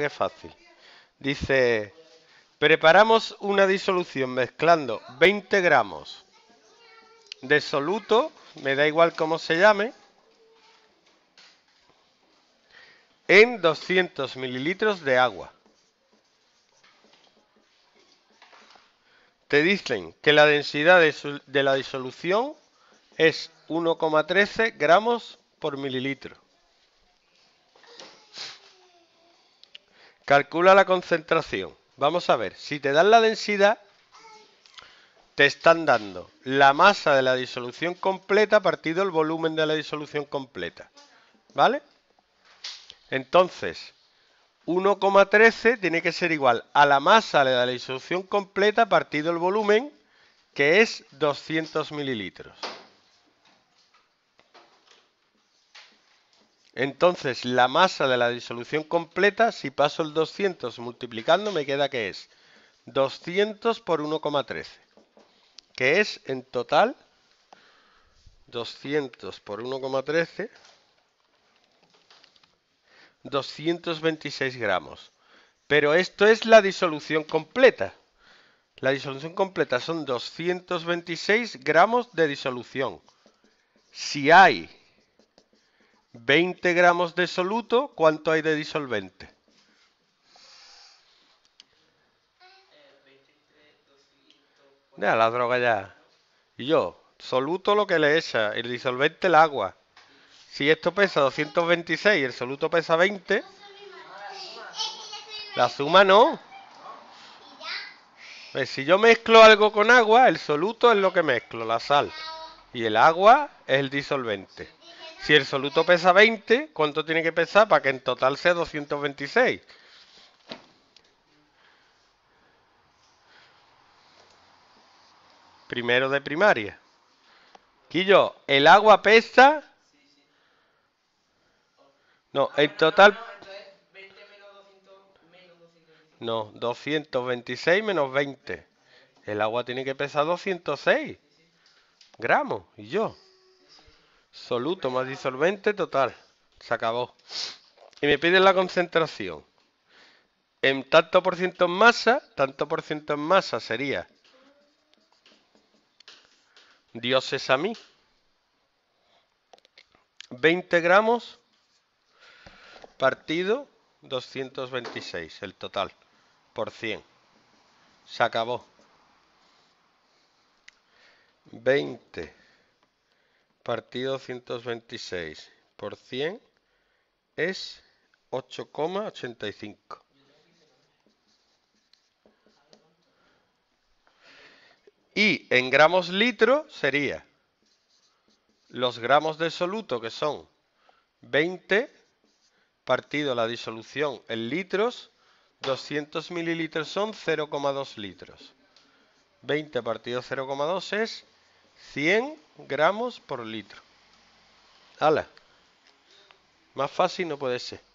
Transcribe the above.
que fácil. Dice, preparamos una disolución mezclando 20 gramos de soluto, me da igual cómo se llame, en 200 mililitros de agua. Te dicen que la densidad de la disolución es 1,13 gramos por mililitro. Calcula la concentración. Vamos a ver, si te dan la densidad, te están dando la masa de la disolución completa partido el volumen de la disolución completa. ¿Vale? Entonces, 1,13 tiene que ser igual a la masa de la disolución completa partido el volumen, que es 200 mililitros. Entonces, la masa de la disolución completa, si paso el 200 multiplicando, me queda que es 200 por 1,13, que es en total 200 por 1,13, 226 gramos. Pero esto es la disolución completa. La disolución completa son 226 gramos de disolución. Si hay 20 gramos de soluto, ¿cuánto hay de disolvente? la droga ya. Y yo, soluto lo que le echa, el disolvente el agua. Si esto pesa 226 y el soluto pesa 20, la suma no. Pues si yo mezclo algo con agua, el soluto es lo que mezclo, la sal. Y el agua es el disolvente. Si el soluto pesa 20, ¿cuánto tiene que pesar para que en total sea 226? Primero de primaria. Quillo, ¿el agua pesa? No, en total... No, 226 menos 20. El agua tiene que pesar 206 gramos. ¿Y yo? Soluto más disolvente total. Se acabó. Y me piden la concentración. En tanto por ciento en masa, tanto por ciento en masa sería. Dios es a mí. 20 gramos partido 226, el total, por 100. Se acabó. 20 partido 126 por 100 es 8,85. Y en gramos litro sería los gramos de soluto, que son 20, partido la disolución en litros, 200 mililitros son 0,2 litros. 20 partido 0,2 es 100 gramos por litro. ¡Hala! Más fácil no puede ser.